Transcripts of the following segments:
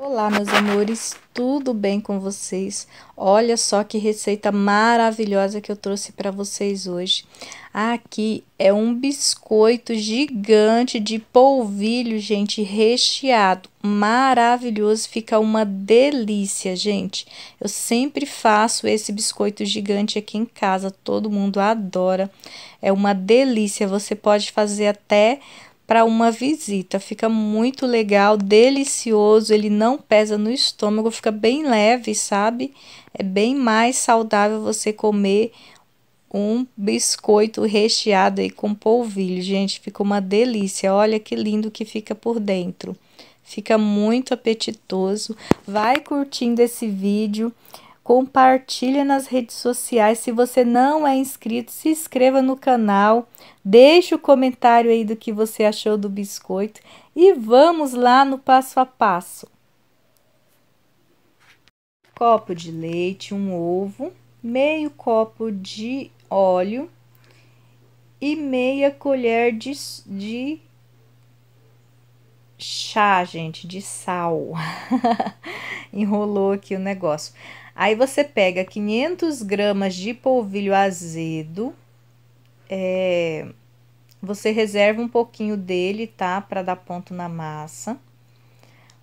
Olá, meus amores, tudo bem com vocês? Olha só que receita maravilhosa que eu trouxe para vocês hoje. Aqui é um biscoito gigante de polvilho, gente, recheado. Maravilhoso, fica uma delícia, gente. Eu sempre faço esse biscoito gigante aqui em casa, todo mundo adora. É uma delícia, você pode fazer até para uma visita. Fica muito legal, delicioso, ele não pesa no estômago, fica bem leve, sabe? É bem mais saudável você comer um biscoito recheado aí com polvilho. Gente, fica uma delícia. Olha que lindo que fica por dentro. Fica muito apetitoso. Vai curtindo esse vídeo compartilhe nas redes sociais. Se você não é inscrito, se inscreva no canal, deixe o comentário aí do que você achou do biscoito e vamos lá no passo a passo. Copo de leite, um ovo, meio copo de óleo e meia colher de, de chá, gente, de sal. Enrolou aqui o negócio. Aí você pega 500 gramas de polvilho azedo, é, você reserva um pouquinho dele, tá? Para dar ponto na massa.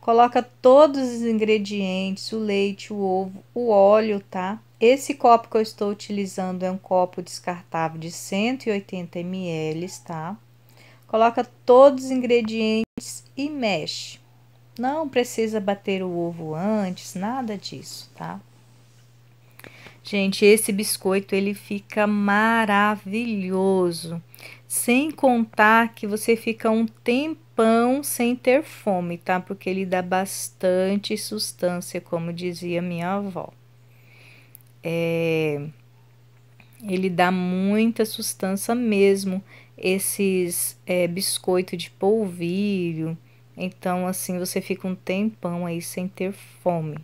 Coloca todos os ingredientes, o leite, o ovo, o óleo, tá? Esse copo que eu estou utilizando é um copo descartável de 180 ml, tá? Coloca todos os ingredientes e mexe. Não precisa bater o ovo antes, nada disso, tá? Gente, esse biscoito ele fica maravilhoso. Sem contar que você fica um tempão sem ter fome, tá? Porque ele dá bastante sustância, como dizia minha avó. É... Ele dá muita sustância mesmo, esses é, biscoito de polvilho. Então, assim, você fica um tempão aí sem ter fome.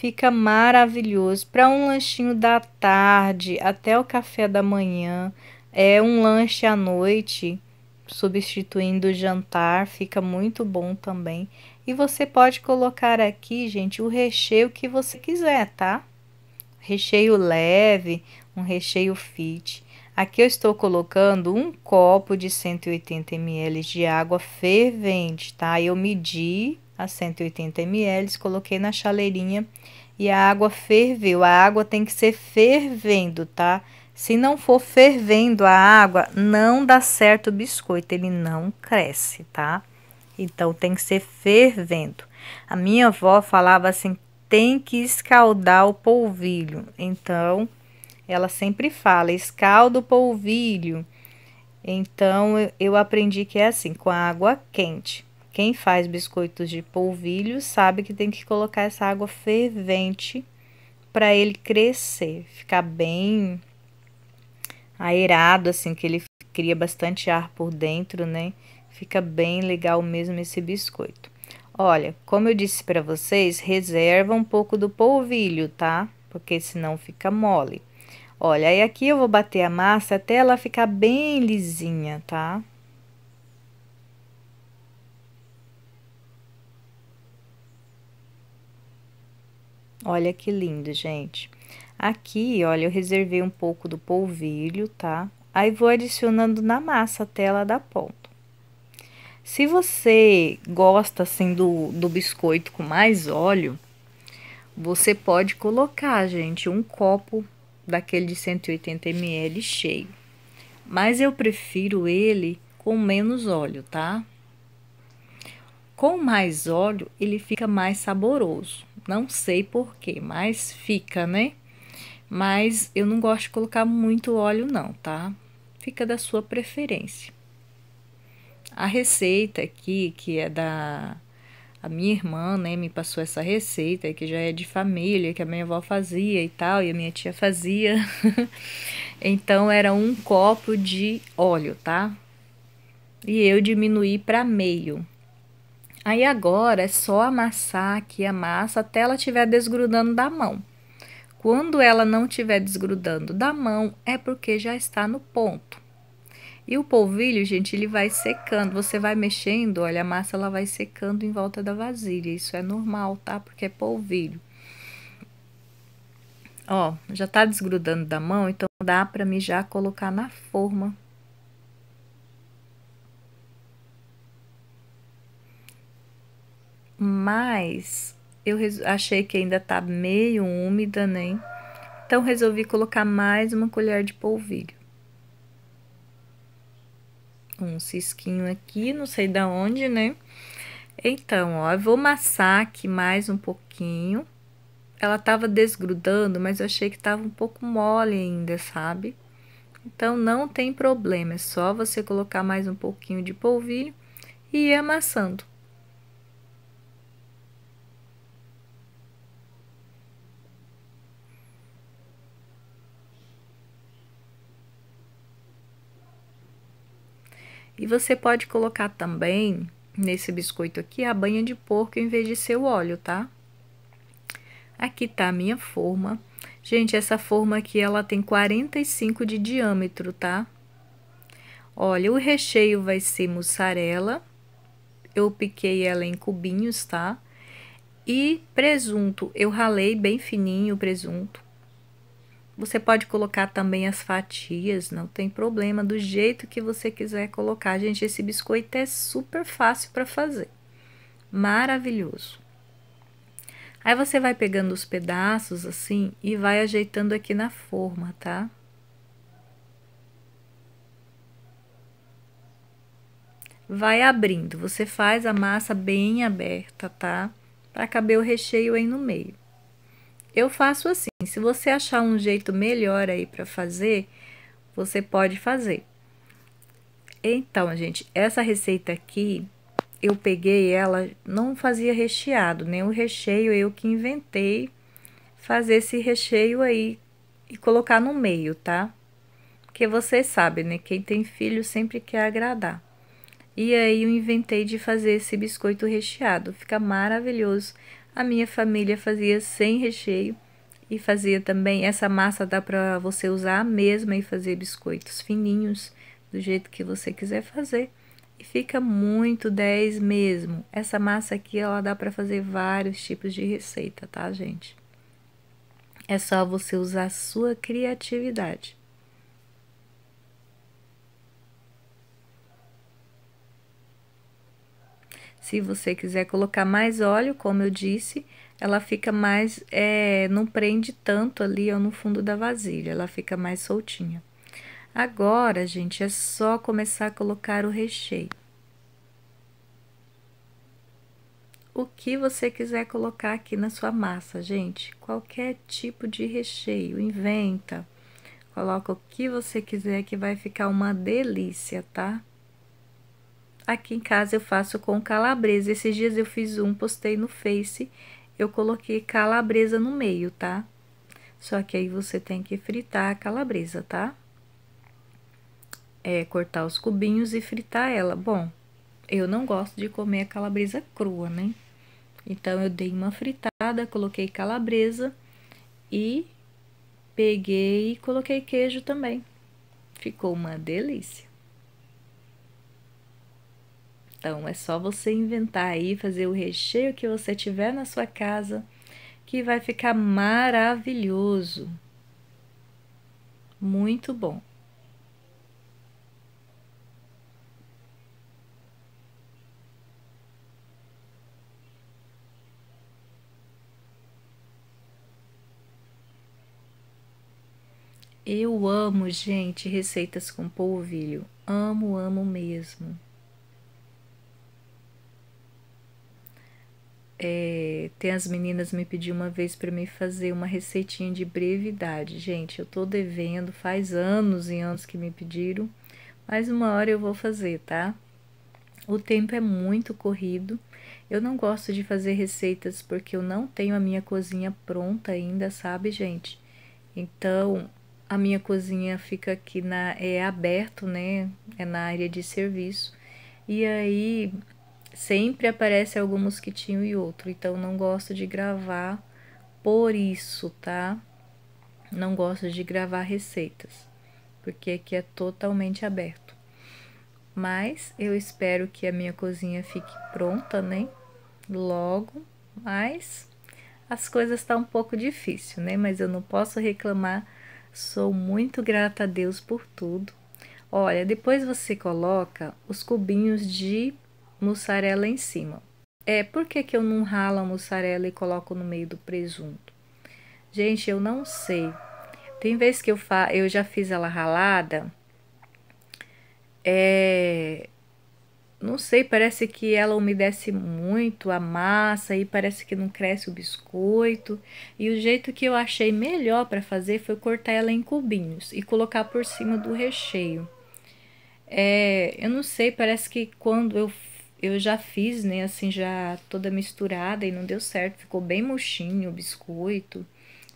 Fica maravilhoso para um lanchinho da tarde até o café da manhã, é um lanche à noite, substituindo o jantar, fica muito bom também. E você pode colocar aqui, gente, o recheio que você quiser, tá? Recheio leve, um recheio fit. Aqui eu estou colocando um copo de 180 ml de água fervente, tá? Eu medi a 180 ml, coloquei na chaleirinha e a água ferveu. A água tem que ser fervendo, tá? Se não for fervendo a água, não dá certo o biscoito, ele não cresce, tá? Então tem que ser fervendo. A minha avó falava assim: tem que escaldar o polvilho. Então ela sempre fala: escalda o polvilho. Então eu aprendi que é assim, com a água quente. Quem faz biscoitos de polvilho sabe que tem que colocar essa água fervente para ele crescer, ficar bem aerado, assim, que ele cria bastante ar por dentro, né? Fica bem legal mesmo esse biscoito. Olha, como eu disse para vocês, reserva um pouco do polvilho, tá? Porque senão fica mole. Olha, aí aqui eu vou bater a massa até ela ficar bem lisinha, tá? Olha que lindo, gente. Aqui, olha, eu reservei um pouco do polvilho, tá? Aí vou adicionando na massa até ela dar ponto. Se você gosta, assim, do, do biscoito com mais óleo, você pode colocar, gente, um copo daquele de 180 ml cheio. Mas eu prefiro ele com menos óleo, tá? Com mais óleo, ele fica mais saboroso. Não sei porquê, mas fica, né? Mas eu não gosto de colocar muito óleo, não, tá? Fica da sua preferência. A receita aqui, que é da a minha irmã, né, me passou essa receita, que já é de família, que a minha avó fazia e tal, e a minha tia fazia. então era um copo de óleo, tá? E eu diminuí para meio. Aí agora é só amassar aqui a massa até ela estiver desgrudando da mão. Quando ela não estiver desgrudando da mão, é porque já está no ponto. E o polvilho, gente, ele vai secando. Você vai mexendo, olha, a massa ela vai secando em volta da vasilha. Isso é normal, tá? Porque é polvilho. Ó, já tá desgrudando da mão, então dá para mim já colocar na forma mas eu achei que ainda tá meio úmida, né? Então resolvi colocar mais uma colher de polvilho. Um cisquinho aqui, não sei da onde, né? Então, ó, eu vou amassar aqui mais um pouquinho. Ela tava desgrudando, mas eu achei que tava um pouco mole ainda, sabe? Então, não tem problema, é só você colocar mais um pouquinho de polvilho e ir amassando. E você pode colocar também nesse biscoito aqui a banha de porco em vez de seu óleo, tá? Aqui tá a minha forma. Gente, essa forma aqui ela tem 45 de diâmetro, tá? Olha, o recheio vai ser mussarela. Eu piquei ela em cubinhos, tá? E presunto, eu ralei bem fininho o presunto. Você pode colocar também as fatias, não tem problema, do jeito que você quiser colocar. Gente, esse biscoito é super fácil para fazer. Maravilhoso. Aí você vai pegando os pedaços assim e vai ajeitando aqui na forma, tá? Vai abrindo, você faz a massa bem aberta, tá? Para caber o recheio aí no meio. Eu faço assim, se você achar um jeito melhor aí para fazer, você pode fazer. Então, gente, essa receita aqui, eu peguei ela, não fazia recheado, nem o recheio eu que inventei fazer esse recheio aí e colocar no meio, tá? Porque vocês sabem, né? Quem tem filho sempre quer agradar. E aí eu inventei de fazer esse biscoito recheado, fica maravilhoso. A minha família fazia sem recheio e fazia também essa massa dá para você usar a mesma e fazer biscoitos fininhos do jeito que você quiser fazer. E fica muito 10 mesmo. Essa massa aqui ela dá para fazer vários tipos de receita, tá, gente? É só você usar a sua criatividade. Se você quiser colocar mais óleo, como eu disse, ela fica mais, é, não prende tanto ali ó, no fundo da vasilha, ela fica mais soltinha. Agora, gente, é só começar a colocar o recheio. O que você quiser colocar aqui na sua massa, gente, qualquer tipo de recheio, inventa. Coloca o que você quiser que vai ficar uma delícia, tá? aqui em casa eu faço com calabresa. Esses dias eu fiz um, postei no Face, eu coloquei calabresa no meio, tá? Só que aí você tem que fritar a calabresa, tá? É, cortar os cubinhos e fritar ela. Bom, eu não gosto de comer a calabresa crua, né? Então, eu dei uma fritada, coloquei calabresa e peguei e coloquei queijo também. Ficou uma delícia. Então é só você inventar aí, fazer o recheio que você tiver na sua casa, que vai ficar maravilhoso. Muito bom. Eu amo, gente, receitas com polvilho. Amo, amo mesmo. É, tem as meninas me pediu uma vez para me fazer uma receitinha de brevidade. Gente, eu tô devendo, faz anos e anos que me pediram, mas uma hora eu vou fazer, tá? O tempo é muito corrido. Eu não gosto de fazer receitas porque eu não tenho a minha cozinha pronta ainda, sabe, gente? Então, a minha cozinha fica aqui na é aberto, né? É na área de serviço. E aí sempre aparece algum mosquitinho e outro, então não gosto de gravar por isso, tá? Não gosto de gravar receitas, porque aqui é totalmente aberto. Mas eu espero que a minha cozinha fique pronta, né? Logo, mas as coisas estão tá um pouco difícil, né? Mas eu não posso reclamar, sou muito grata a Deus por tudo. Olha, depois você coloca os cubinhos de mussarela em cima. É, por que, que eu não ralo a mussarela e coloco no meio do presunto? Gente, eu não sei. Tem vezes que eu, fa eu já fiz ela ralada. É, não sei, parece que ela umedece muito a massa e parece que não cresce o biscoito. E o jeito que eu achei melhor para fazer foi cortar ela em cubinhos e colocar por cima do recheio. É, eu não sei, parece que quando eu eu já fiz, né, assim, já toda misturada e não deu certo, ficou bem murchinho o biscoito.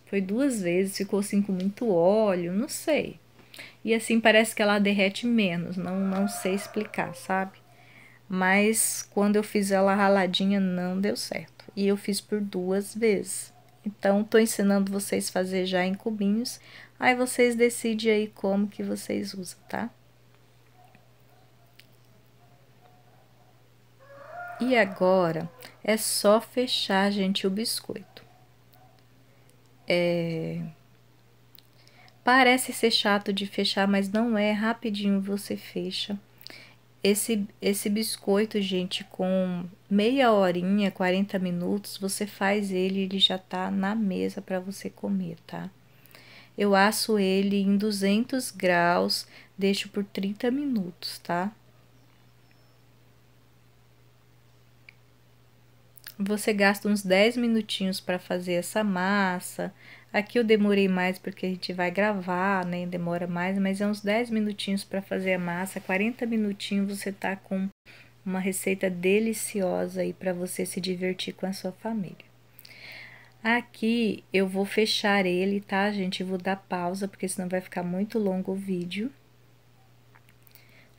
Foi duas vezes, ficou assim com muito óleo, não sei. E assim parece que ela derrete menos, não, não sei explicar, sabe? Mas quando eu fiz ela raladinha não deu certo. E eu fiz por duas vezes. Então tô ensinando vocês a fazer já em cubinhos. Aí vocês decidem aí como que vocês usam, tá? E agora é só fechar, gente, o biscoito. É... Parece ser chato de fechar, mas não é. Rapidinho você fecha. Esse, esse biscoito, gente, com meia horinha, 40 minutos, você faz ele, ele já tá na mesa para você comer, tá? Eu asso ele em 200 graus, deixo por 30 minutos, tá? você gasta uns 10 minutinhos para fazer essa massa. Aqui eu demorei mais porque a gente vai gravar, né? Demora mais, mas é uns 10 minutinhos para fazer a massa. 40 minutinhos você tá com uma receita deliciosa aí para você se divertir com a sua família. Aqui eu vou fechar ele, tá, gente? Eu vou dar pausa, porque senão vai ficar muito longo o vídeo.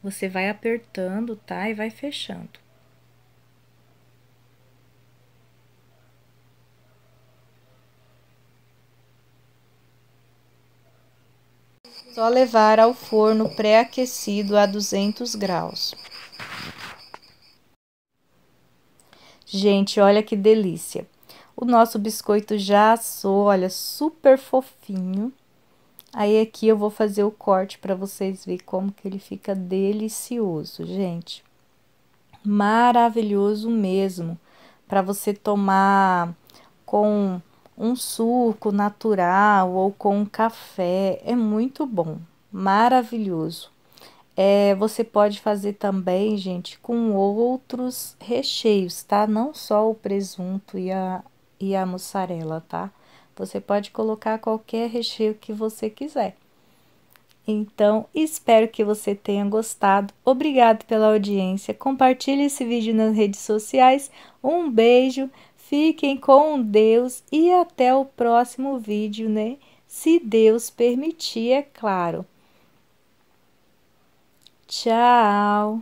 Você vai apertando, tá? E vai fechando. Só levar ao forno pré-aquecido a 200 graus. Gente, olha que delícia. O nosso biscoito já assou, olha, super fofinho. Aí aqui eu vou fazer o corte para vocês verem como que ele fica delicioso, gente. Maravilhoso mesmo para você tomar com um suco natural ou com um café, é muito bom, maravilhoso. É, você pode fazer também, gente, com outros recheios, tá? Não só o presunto e a, e a mussarela, tá? Você pode colocar qualquer recheio que você quiser. Então, espero que você tenha gostado. Obrigado pela audiência. Compartilhe esse vídeo nas redes sociais. Um beijo. Fiquem com Deus e até o próximo vídeo, né? Se Deus permitir, é claro. Tchau!